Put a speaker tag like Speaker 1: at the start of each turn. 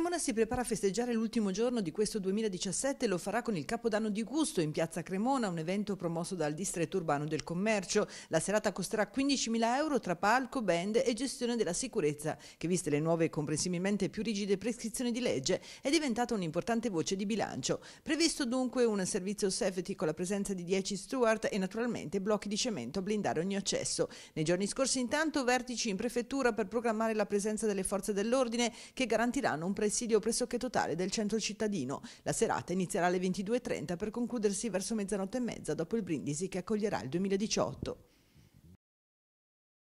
Speaker 1: Cremona si prepara a festeggiare l'ultimo giorno di questo 2017 e lo farà con il Capodanno di Gusto in Piazza Cremona, un evento promosso dal Distretto Urbano del Commercio. La serata costerà 15.000 euro tra palco, band e gestione della sicurezza, che viste le nuove e comprensibilmente più rigide prescrizioni di legge è diventata un'importante voce di bilancio. Previsto dunque un servizio safety con la presenza di 10 steward e naturalmente blocchi di cemento a blindare ogni accesso. Nei giorni scorsi intanto vertici in prefettura per programmare la presenza delle forze dell'ordine che garantiranno un presente presidio pressoché totale del centro cittadino. La serata inizierà alle 22.30 per concludersi verso mezzanotte e mezza dopo il brindisi che accoglierà il 2018.